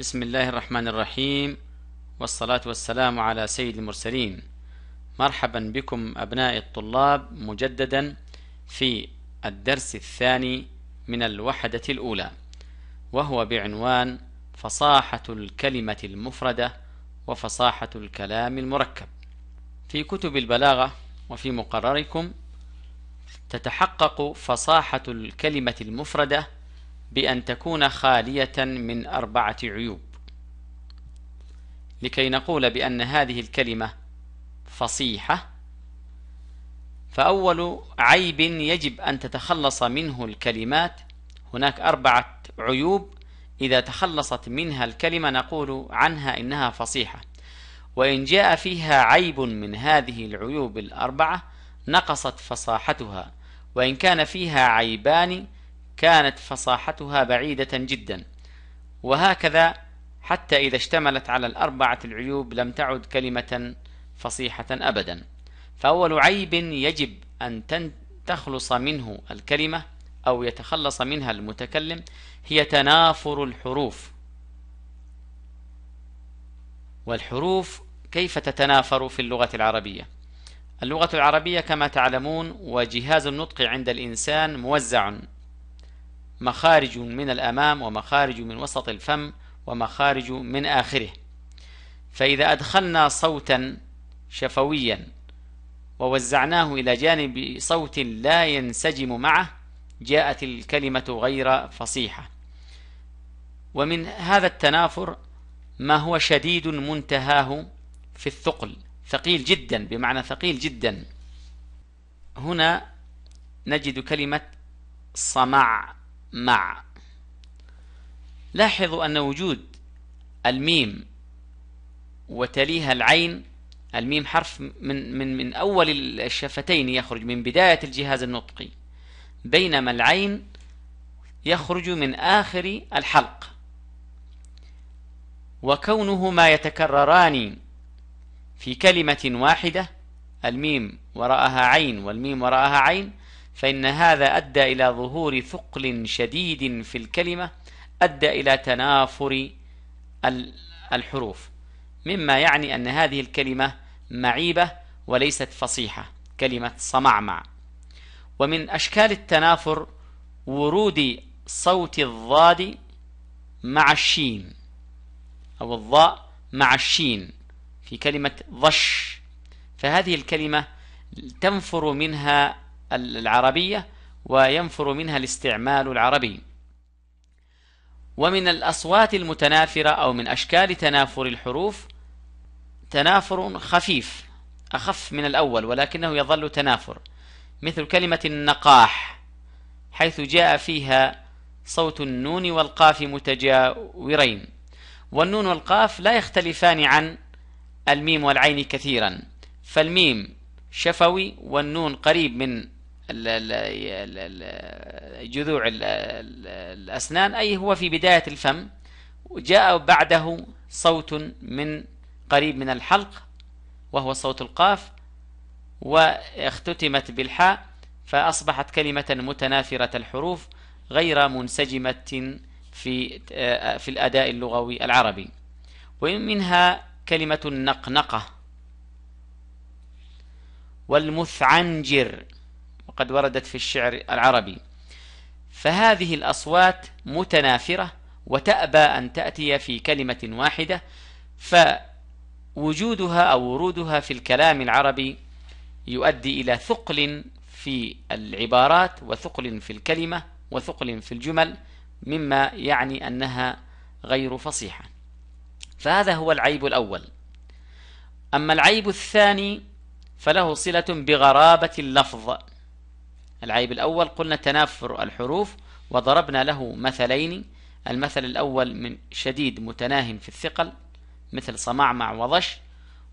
بسم الله الرحمن الرحيم والصلاة والسلام على سيد المرسلين مرحبا بكم أبناء الطلاب مجددا في الدرس الثاني من الوحدة الأولى وهو بعنوان فصاحة الكلمة المفردة وفصاحة الكلام المركب في كتب البلاغة وفي مقرركم تتحقق فصاحة الكلمة المفردة بأن تكون خالية من أربعة عيوب لكي نقول بأن هذه الكلمة فصيحة فأول عيب يجب أن تتخلص منه الكلمات هناك أربعة عيوب إذا تخلصت منها الكلمة نقول عنها إنها فصيحة وإن جاء فيها عيب من هذه العيوب الأربعة نقصت فصاحتها وإن كان فيها عيبان كانت فصاحتها بعيدة جدا وهكذا حتى إذا اشتملت على الأربعة العيوب لم تعد كلمة فصيحة أبدا فأول عيب يجب أن تخلص منه الكلمة أو يتخلص منها المتكلم هي تنافر الحروف والحروف كيف تتنافر في اللغة العربية اللغة العربية كما تعلمون وجهاز النطق عند الإنسان موزع مخارج من الأمام ومخارج من وسط الفم ومخارج من آخره فإذا أدخلنا صوتا شفويا ووزعناه إلى جانب صوت لا ينسجم معه جاءت الكلمة غير فصيحة ومن هذا التنافر ما هو شديد منتهاه في الثقل ثقيل جدا بمعنى ثقيل جدا هنا نجد كلمة صمع مع لاحظوا أن وجود الميم وتليها العين الميم حرف من من من أول الشفتين يخرج من بداية الجهاز النطقي بينما العين يخرج من آخر الحلق وكونهما يتكرران في كلمة واحدة الميم وراءها عين والميم وراءها عين فإن هذا أدى إلى ظهور ثقل شديد في الكلمة أدى إلى تنافر الحروف مما يعني أن هذه الكلمة معيبة وليست فصيحة كلمة صمعمع ومن أشكال التنافر ورود صوت الضاد مع الشين أو الضاء مع الشين في كلمة ضش فهذه الكلمة تنفر منها العربية وينفر منها الاستعمال العربي ومن الأصوات المتنافرة أو من أشكال تنافر الحروف تنافر خفيف أخف من الأول ولكنه يظل تنافر مثل كلمة النقاح حيث جاء فيها صوت النون والقاف متجاورين والنون والقاف لا يختلفان عن الميم والعين كثيرا فالميم شفوي والنون قريب من جذوع الأسنان أي هو في بداية الفم وجاء بعده صوت من قريب من الحلق وهو صوت القاف واختتمت بالحاء فأصبحت كلمة متنافرة الحروف غير منسجمة في آه، في الأداء اللغوي العربي ومنها كلمة النقنقة والمثعنجر وقد وردت في الشعر العربي فهذه الأصوات متنافرة وتأبى أن تأتي في كلمة واحدة فوجودها أو ورودها في الكلام العربي يؤدي إلى ثقل في العبارات وثقل في الكلمة وثقل في الجمل مما يعني أنها غير فصيحة فهذا هو العيب الأول أما العيب الثاني فله صلة بغرابة اللفظ العيب الأول قلنا تنافر الحروف وضربنا له مثلين المثل الأول من شديد متناه في الثقل مثل صمعمع وضش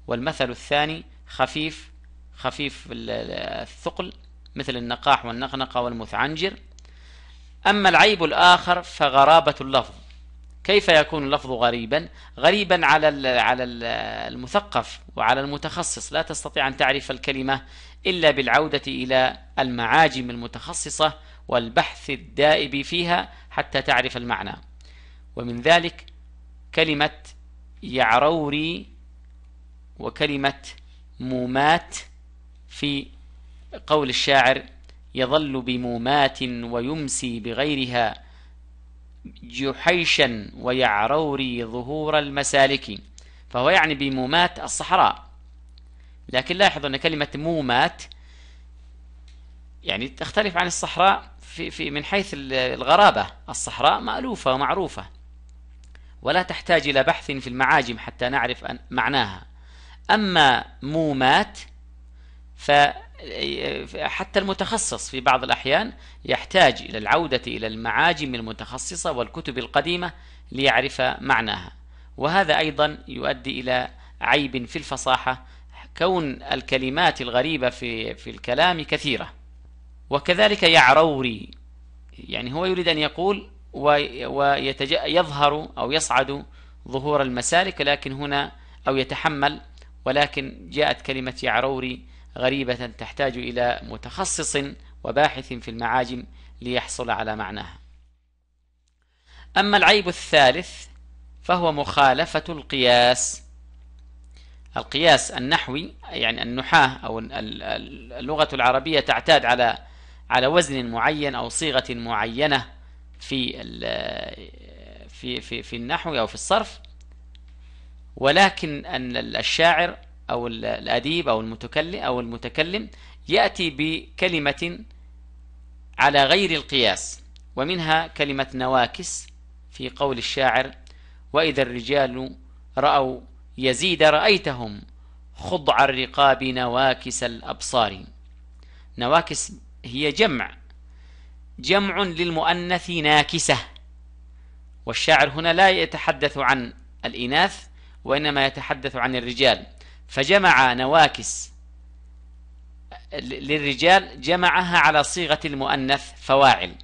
والمثل الثاني خفيف خفيف الثقل مثل النقاح والنقنقة والمثعنجر أما العيب الآخر فغرابة اللفظ كيف يكون اللفظ غريبا غريبا على على المثقف وعلى المتخصص لا تستطيع أن تعرف الكلمة إلا بالعودة إلى المعاجم المتخصصة والبحث الدائب فيها حتى تعرف المعنى ومن ذلك كلمة يعروري وكلمة مومات في قول الشاعر يظل بمومات ويمسي بغيرها جحيشا ويعروري ظهور المسالك فهو يعني بمومات الصحراء لكن لاحظ أن كلمة مومات يعني تختلف عن الصحراء في, في من حيث الغرابة الصحراء مألوفة ومعروفة ولا تحتاج إلى بحث في المعاجم حتى نعرف أن معناها أما مومات فحتى المتخصص في بعض الأحيان يحتاج إلى العودة إلى المعاجم المتخصصة والكتب القديمة ليعرف معناها وهذا أيضا يؤدي إلى عيب في الفصاحة كون الكلمات الغريبة في, في الكلام كثيرة وكذلك يعروري يعني هو يريد أن يقول ويظهر أو يصعد ظهور المسالك لكن هنا أو يتحمل ولكن جاءت كلمة يعروري غريبة تحتاج إلى متخصص وباحث في المعاجم ليحصل على معناها أما العيب الثالث فهو مخالفة القياس القياس النحوي يعني النحاة أو اللغة العربية تعتاد على على وزن معين أو صيغة معينة في في في في النحو أو في الصرف ولكن أن الشاعر أو الأديب أو المتكلم أو المتكلم يأتي بكلمة على غير القياس ومنها كلمة نواكس في قول الشاعر وإذا الرجال رأوا يزيد رأيتهم خضع الرقاب نواكس الأبصار نواكس هي جمع جمع للمؤنث ناكسة والشاعر هنا لا يتحدث عن الإناث وإنما يتحدث عن الرجال فجمع نواكس للرجال جمعها على صيغة المؤنث فواعل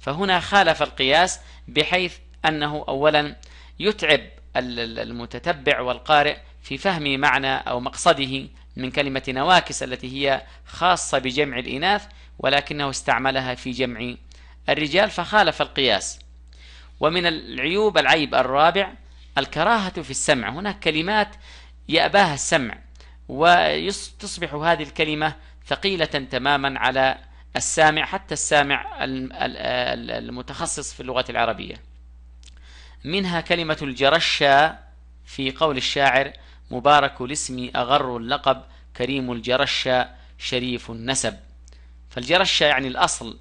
فهنا خالف القياس بحيث أنه أولا يتعب المتتبع والقارئ في فهم معنى أو مقصده من كلمة نواكس التي هي خاصة بجمع الإناث ولكنه استعملها في جمع الرجال فخالف القياس ومن العيوب العيب الرابع الكراهة في السمع هناك كلمات يأباها السمع وتصبح هذه الكلمة ثقيلة تماما على السامع حتى السامع المتخصص في اللغة العربية منها كلمة الجرشة في قول الشاعر مبارك الاسم أغر اللقب كريم الجرشة شريف النسب فالجرشة يعني الأصل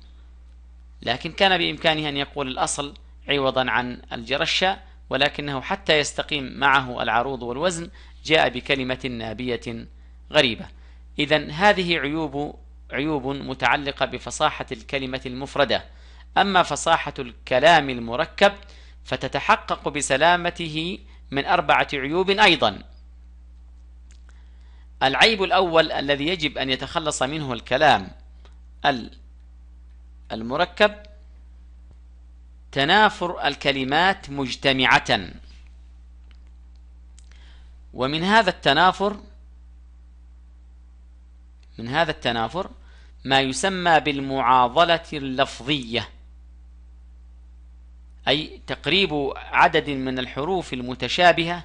لكن كان بإمكانه أن يقول الأصل عوضا عن الجرشة ولكنه حتى يستقيم معه العروض والوزن جاء بكلمة نابية غريبة إذا هذه عيوب عيوب متعلقة بفصاحة الكلمة المفردة أما فصاحة الكلام المركب فتتحقق بسلامته من أربعة عيوب أيضا العيب الأول الذي يجب أن يتخلص منه الكلام المركب تنافر الكلمات مجتمعة ومن هذا التنافر من هذا التنافر ما يسمى بالمعاضلة اللفظية أي تقريب عدد من الحروف المتشابهة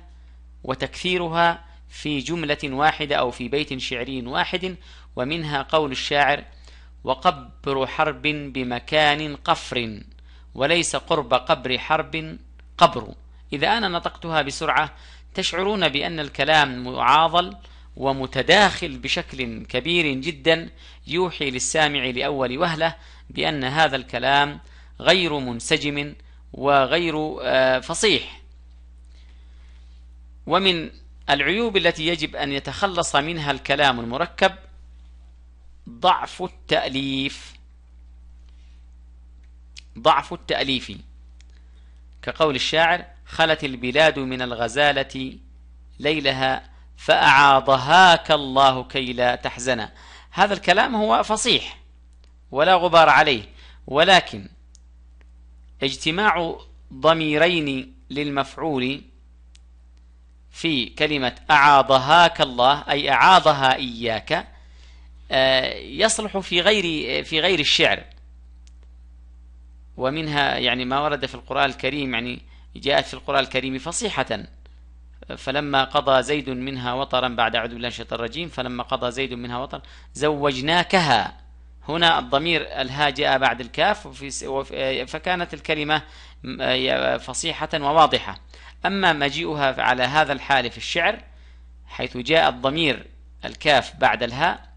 وتكثيرها في جملة واحدة أو في بيت شعري واحد ومنها قول الشاعر وقبر حرب بمكان قفر وليس قرب قبر حرب قبر إذا أنا نطقتها بسرعة تشعرون بأن الكلام معاضل ومتداخل بشكل كبير جدا يوحي للسامع لأول وهلة بأن هذا الكلام غير منسجم وغير آه، فصيح ومن العيوب التي يجب أن يتخلص منها الكلام المركب ضعف التأليف ضعف التأليف كقول الشاعر خلت البلاد من الغزالة ليلها فأعاضهاك الله كي لا تحزن هذا الكلام هو فصيح ولا غبار عليه ولكن اجتماع ضميرين للمفعول في كلمة أعاضهاك الله أي أعاضها إياك آه، يصلح في غير في غير الشعر ومنها يعني ما ورد في القرآن الكريم يعني جاءت في القرآن الكريم فصيحة فلما قضى زيد منها وطرا بعد أعوذ بالله الشيطان الرجيم فلما قضى زيد منها وطرا زوجناكها هنا الضمير الها جاء بعد الكاف فكانت الكلمة فصيحة وواضحة أما مجيئها على هذا الحال في الشعر حيث جاء الضمير الكاف بعد الهاء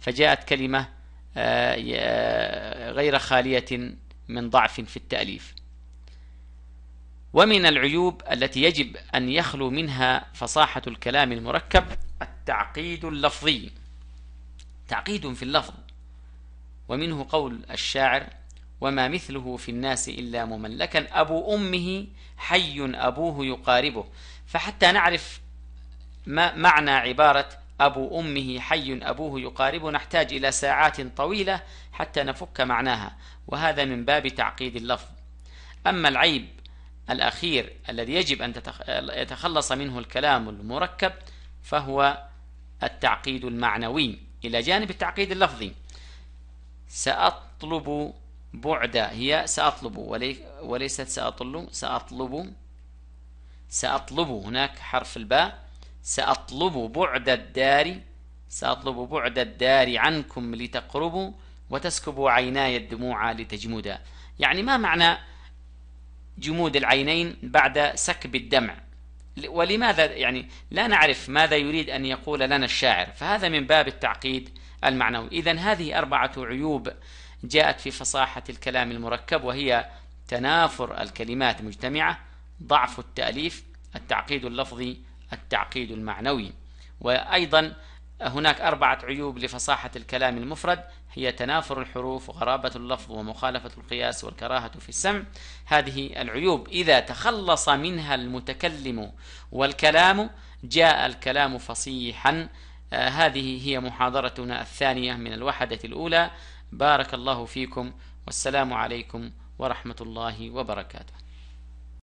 فجاءت كلمة آه، غير خالية من ضعف في التأليف ومن العيوب التي يجب أن يخلو منها فصاحة الكلام المركب التعقيد اللفظي تعقيد في اللفظ ومنه قول الشاعر وما مثله في الناس إلا مملكا أبو أمه حي أبوه يقاربه فحتى نعرف ما معنى عبارة أبو أمه حي أبوه يقاربه نحتاج إلى ساعات طويلة حتى نفك معناها وهذا من باب تعقيد اللفظ أما العيب الأخير الذي يجب أن يتخلص منه الكلام المركب فهو التعقيد المعنوي إلى جانب التعقيد اللفظي سأطلب بعدا هي سأطلب ولي وليست سأطل سأطلب سأطلب هناك حرف الباء سأطلب بعد الدار سأطلب بعد الدار عنكم لتقربوا وتسكبوا عيناي الدموع لتجمدا يعني ما معنى جمود العينين بعد سكب الدمع ولماذا يعني لا نعرف ماذا يريد أن يقول لنا الشاعر فهذا من باب التعقيد المعنوي إذا هذه أربعة عيوب جاءت في فصاحة الكلام المركب وهي تنافر الكلمات مجتمعة ضعف التأليف التعقيد اللفظي التعقيد المعنوي وأيضا هناك أربعة عيوب لفصاحة الكلام المفرد هي تنافر الحروف وغرابة اللفظ ومخالفة القياس والكراهة في السمع هذه العيوب إذا تخلص منها المتكلم والكلام جاء الكلام فصيحا آه، هذه هي محاضرتنا الثانية من الوحدة الأولى بارك الله فيكم والسلام عليكم ورحمة الله وبركاته